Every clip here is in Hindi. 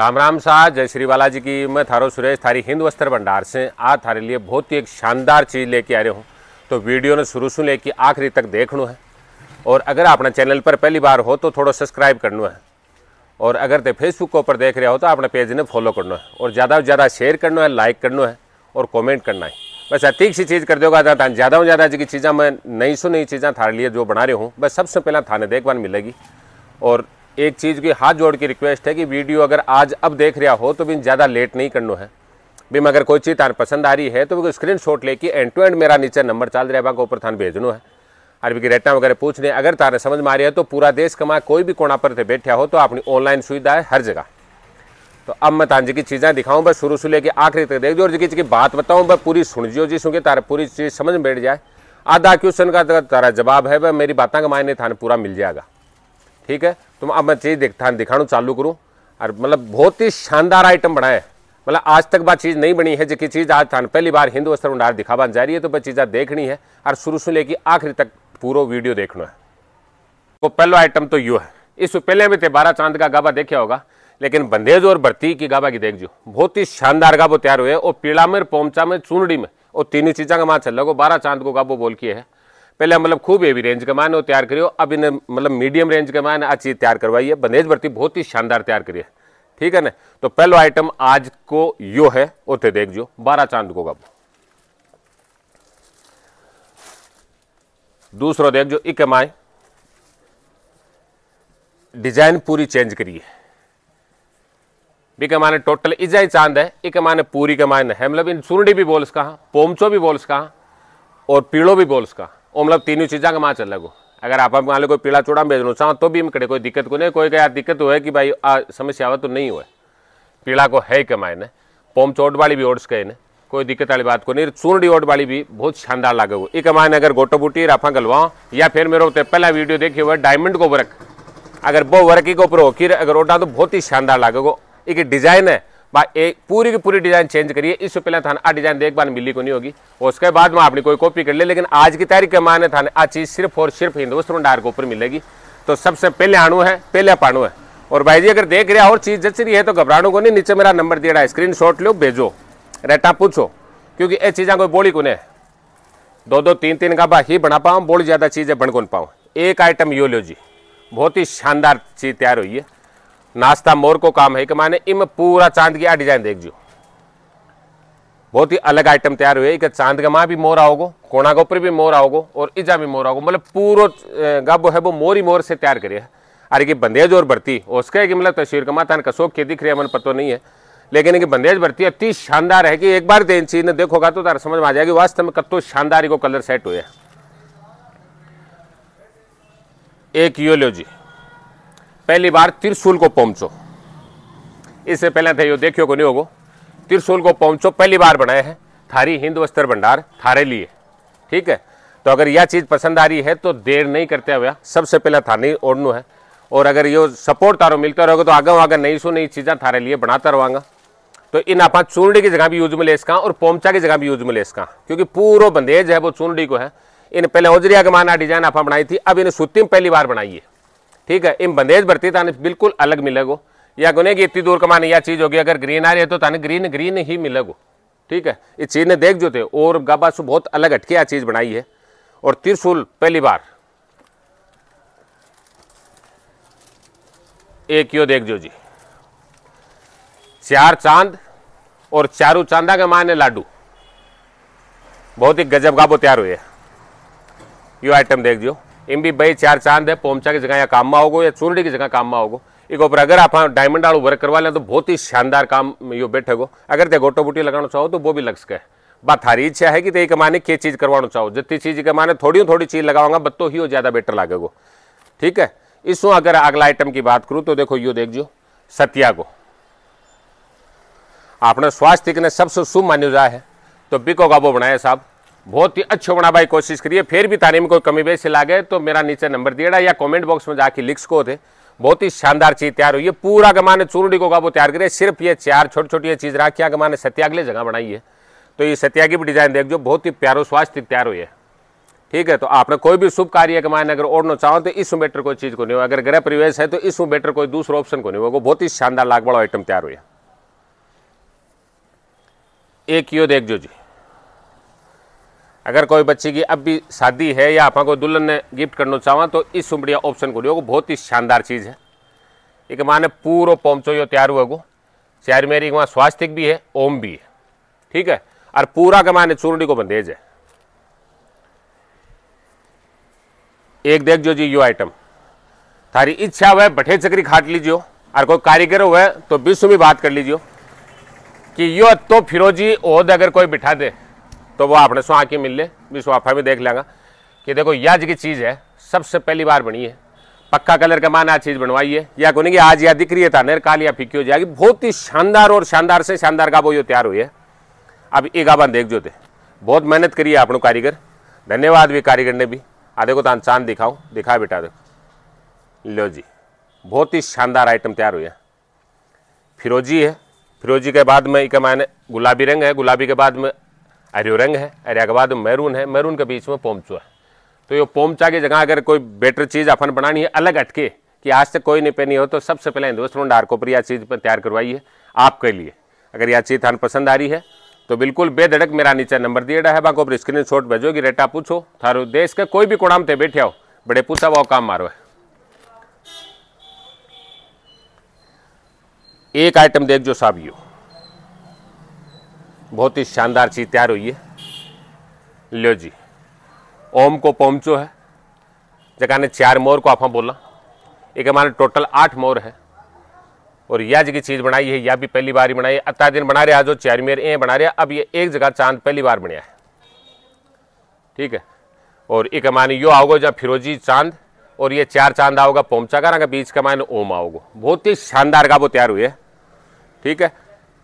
राम राम साह जय श्री बालाजी की मैं थारो सुरेश थारी हिंद वस्त्र भंडार से आज थारे लिए बहुत ही एक शानदार चीज़ लेके आ रहे हूँ तो वीडियो ने शुरू से लेके आखिरी तक देखना है और अगर अपने चैनल पर पहली बार हो तो थोड़ा सब्सक्राइब करना है और अगर ते फेसबुक पर देख रहे हो तो अपने पेज ने फॉलो करना है और ज़्यादा से ज़्यादा शेयर करना है लाइक करना है और कॉमेंट करना है बस अतीक सी चीज़ कर दोगा जहाँ ज़्यादा से ज़्यादा जी चीज़ें मैं नई सो नई चीज़ें थारे लिए जो बना रहे हूँ बस सबसे पहला थाने देखभाल मिलेगी और एक चीज़ की हाथ जोड़ के रिक्वेस्ट है कि वीडियो अगर आज अब देख रहा हो तो भी ज़्यादा लेट नहीं करना है भी अगर कोई चीज़ तार पसंद आ रही है तो स्क्रीन शॉट लेके एंड टू एंड मेरा नीचे नंबर चाल रहा है ऊपर थान भेजनो है और भी रेटा वगैरह पूछने अगर तारे समझ में आ रही है तो पूरा देश कमा कोई भी कोना पर बैठा हो तो अपनी ऑनलाइन सुविधा है हर जगह तो अब मैं तान जी की चीज़ें दिखाऊँ बस शुरू से लेकर आखिरी तक देख दो और जी की बात बताऊँ बस पूरी सुन जियो जी सुन तारा पूरी चीज़ समझ में बैठ जाए आधा क्वेश्चन का तो तारा जवाब है वह मेरी बातों का मायने थाना पूरा मिल जाएगा ठीक है तो अब मैं चीज़ दिखा दिखाना चालू करूँ और मतलब बहुत ही शानदार आइटम बनाए मतलब आज तक बात चीज़ नहीं बनी है जबकि चीज़ आज थान पहली बार हिंदू वस्त्र भंडार दिखावा जा रही है तो वह चीज़ें देखनी है और शुरू से लेकर आखिरी तक पूरा वीडियो देखना है तो पहला आइटम तो यू है इससे पहले भी थे बारह चांद का गाबा देखा होगा लेकिन बंदेज और भर्ती की गाबा की देख जो बहुत ही शानदार गाबो तैयार हुए और पीड़ा में पोमचा में चूनड़ी में और तीनों चीज़ा का माँ चल लगो बारह चांद को गाबो बोल के है पहले मतलब खूब એવી रेंज का मान तैयार करियो अब इन्हें मतलब मीडियम रेंज के मान आज चीज़ तैयार करवाई है बंदेज भर्ती बहुत ही शानदार तैयार करिए ठीक है ना तो पहलो आइटम आज को यो है ओते देख जो बारह चांद को कब दूसरा देख जो इक माए डिजाइन पूरी चेंज करिए बी कमाने टोटल टोटल इजाई चांद है एक माने पूरी के है मतलब इन सुरडी भी बोल्स कहा पोमचो भी बोल्स कहा और पीड़ो भी बोल्स का वो मतलब तीनों चीज़ा का माँ चल लगो अगर आप मान लो कोई पीला चूड़ा में भेजना चाहो तो भी हम कड़े कोई दिक्कत को नहीं कोई क्या दिक्कत तो हुआ कि भाई आ, समस्या तो नहीं हुआ पीला को है कमाए ने पोम चोट वाली भी ओट्स कहे ने कोई दिक्कत वाली बात को नहीं चूनडी ओट वाली भी बहुत शानदार लागे हुए एक कमाए अगर गोटो बूटी राफा गलवाओ या फिर मेरे होते पहला वीडियो देखे हुआ डायमंड को वर्क अगर वो वर्क ही को ऊपर होकर अगर ओटा तो बहुत ही शानदार लागेगा एक डिजाइन है बा एक पूरी की पूरी डिज़ाइन चेंज करिए इससे पहले थाने आ डिज़ाइन देख बार मिली को नहीं होगी उसके बाद में आपने कोई कॉपी कर ले लेकिन आज की तारीख के माने थाने आ चीज़ सिर्फ और सिर्फ हिंदुस्तान भंडार के ऊपर मिलेगी तो सबसे पहले आणु है पहले पाणु है और भाई जी अगर देख रहे और चीज़ जच रही है तो घबराणु को नहीं नीचे मेरा नंबर दे रहा है स्क्रीन शॉट लो भेजो रेटा पूछो क्योंकि ये चीज़ें कोई बोली को नहीं दो दो तीन तीन गाबा ही बना पाऊँ बोली ज़्यादा चीज़ें बन कौन पाऊँ एक आइटम यो लो जी बहुत ही शानदार चीज़ तैयार हुई है नाश्ता मोर को काम है कि माने इम पूरा चांद की आ डिजाइन देख जो बहुत ही अलग आइटम तैयार हुए कि चांद का माँ भी मोर आओगो कोणा गोपर भी मोर आओगो और इजा भी मोर आओगो मतलब पूरा गब है वो मोर ही मोर से तैयार करे अरे कि बंदेज और बढ़ती उसके कि मतलब तस्वीर कमा था कसोक के दिख रही है मन पतो नहीं है लेकिन इनकी बंदेज भर्ती अति शानदार है कि एक बार दे चीज ने देखोगा तो तारा समझ में आ जाएगी वास्तव में कत्तो शानदारी को कलर सेट हुए एक योलोजी पहली बार त्रिशूल को पहुंचो इससे पहले थे तो यो देखियो को नहीं होगो त्रिशूल को पहुंचो पहली बार बनाए हैं थारी हिंद वस्त्र भंडार थारे लिए ठीक है तो अगर यह चीज़ पसंद आ रही है तो देर नहीं करते हुए सबसे पहले थानी ओढ़नो है और अगर यो सपोर्ट तारो मिलता रहोगे तो आगे आगे नई सो नई चीज़ें थारे लिए बनाता रहूंगा तो इन आप चूंडी की जगह भी यूज में ले सका और पोमचा की जगह भी यूज में ले सका क्योंकि पूरा बंदेज है वो चूंडी को है इन पहले ओजरिया के माना डिजाइन आप बनाई थी अब इन्हें सुत्ती में पहली बार बनाई है ठीक है इन बंदेज भरती ताने बिल्कुल अलग मिलेगो या गुने की इतनी दूर कमाने या चीज़ होगी अगर ग्रीन आ रही है तो ताने ग्रीन ग्रीन ही मिलेगो ठीक है इस चीज़ ने देख जो थे और गाबा सु बहुत अलग हटके आ चीज़ बनाई है और त्रिशूल पहली बार एक यो देख जो जी चार चांद और चारू चांदा का माने लाडू बहुत ही गजब गाबो तैयार हुए यो आइटम देख जो एम भी बई चार चांद है पोमचा की जगह या काम में होगो या चूरड़ी की जगह काम में होगो एक ऊपर अगर आप डायमंड आलू वर्क करवा लें तो बहुत ही शानदार काम यो गो अगर ते गोटो बूटी लगाना चाहो तो वो भी लग सके बात थारी इच्छा है कि ते कमाने के चीज़ करवाना चाहो जितनी चीज़ कमाने थोड़ी थोड़ी चीज़ लगाऊंगा बत्तो ही वो ज़्यादा बेटर लगेगा ठीक है इस अगर अगला आइटम की बात करूँ तो देखो यो देख जो सत्या को आपने स्वास्थ्य के सबसे सबसे मान्य जाए है तो बिको काबो बनाया साहब बहुत ही अच्छे भाई कोशिश करिए फिर भी तारीफ में कोई कमी बेस लागे तो मेरा नीचे नंबर दिएगा या कमेंट बॉक्स में जाके लिख सको थे बहुत ही शानदार चीज़ तैयार हुई है पूरा गमाने चूरड़ी को काबू तैयार करिए सिर्फ ये चार छोटी छोटी चीज़ राखिया गमाने सत्यागले जगह बनाई है तो ये सत्यागी भी डिज़ाइन देख जो बहुत ही प्यारो स्वास्थ्य तैयार हुई है ठीक है तो आपने कोई भी शुभ कार्य गमाने अगर ओढ़ना चाहो तो इस बेटर कोई चीज़ को नहीं हो अगर गृह प्रवेश है तो इस बेटर कोई दूसरा ऑप्शन को नहीं होगा बहुत ही शानदार लाग बड़ा आइटम तैयार है एक यो देख जो जी अगर कोई बच्चे की अब भी शादी है या आपको दुल्हन ने गिफ्ट करना चाहवा तो इस सुमड़िया ऑप्शन को लियो बहुत ही शानदार चीज़ है एक माने पूरा पहुँचो यो तैयार हुआ गो चार मेरी एक वहाँ स्वास्थ्य भी है ओम भी है ठीक है और पूरा के माने चूरड़ी को बंदेज है एक देख जो जी यो आइटम थारी इच्छा हुआ बठे चक्री खाट लीजियो और कोई कारीगर हुआ तो विश्व में बात कर लीजियो कि यो तो फिरोजी ओद अगर कोई बिठा दे तो वो आपने सो आँखें मिल लें भी सोफा में देख लेंगे कि देखो यज की चीज़ है सबसे पहली बार बनी है पक्का कलर का माना चीज़ बनवाई है या कोई नहीं कि आज या दिख रही है तानर तो काल या फीकी हो जाएगी बहुत ही शानदार और शानदार से शानदार गाबो यो तैयार हुई है अब ये गाबान देख जो थे बहुत मेहनत करी है आपने कारीगर धन्यवाद भी कारीगर ने भी आ देखो तान तो चांद दिखाओ दिखा बेटा देखो लो जी बहुत ही शानदार आइटम तैयार हुई है फिरोजी है फिरोजी के बाद में एक मैंने गुलाबी रंग है गुलाबी के बाद में अरियोरंग है अरे के बाद तो मैरून है मैरून के बीच में पोमचो है तो ये पोमचा की जगह अगर कोई बेटर चीज़ अपन बनानी है अलग अटके कि आज तक कोई नहीं पहनी हो तो सबसे पहले हिंदुस्तान पर यह चीज़ पर तैयार करवाइए आपके लिए अगर यह चीज़ थान पसंद आ रही है तो बिल्कुल बेधड़क मेरा नीचे नंबर दिए है बाको पर स्क्रीन शॉट भेजो कि रेटा पूछो थारो देश के कोई भी कोणाम थे बैठे हो बड़े पूछा वो काम मारो है एक आइटम देख जो साहब यू बहुत ही शानदार चीज़ तैयार हुई है लियो जी ओम को पोमचो है जगह ने चार मोर को आप हाँ बोला एक हमारे टोटल आठ मोर है और यह जगह चीज़ बनाई है यह भी पहली बार ही बनाई है अत्या दिन बना रहे आज जो चार मेर ए बना रहे अब ये एक जगह चांद पहली बार बनाया है ठीक है और एक मानी यो आओगे जहाँ फिरोजी चांद और ये चार चांद आओगे पोमचा का बीच का मान ओम आओगे बहुत ही शानदार का वो तैयार हुए ठीक है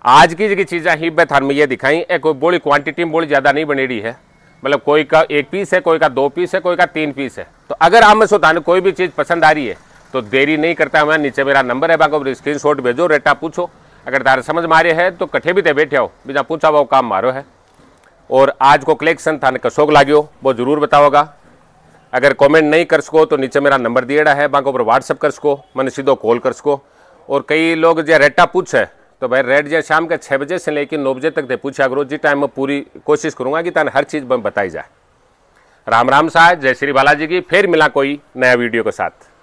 आज की जी चीज़ें ही बेथान में ये दिखाई ए कोई बोली क्वांटिटी में बोली ज़्यादा नहीं बनी रही है मतलब कोई का एक पीस है कोई का दो पीस है कोई का तीन पीस है तो अगर आप में सोतान कोई भी चीज़ पसंद आ रही है तो देरी नहीं करता मैं नीचे मेरा नंबर है बाकी स्क्रीन शॉट भेजो रेटा पूछो अगर तार समझ मारे है तो कट्ठे भी थे बैठे हो बिना पूछा वो काम मारो है और आज को कलेक्शन थाने का लागो वो जरूर बताओगा अगर कमेंट नहीं कर सको तो नीचे मेरा नंबर रहा है बाकी ऊपर व्हाट्सअप कर सको मैंने सीधो कॉल कर सको और कई लोग जो रेटा पूछे तो भाई रेड जे शाम के छः बजे से लेकर नौ बजे तक दे पूछा करो जी टाइम में पूरी कोशिश करूँगा कि तान हर चीज़ बताई जाए राम राम साहब जय श्री बालाजी की फिर मिला कोई नया वीडियो के साथ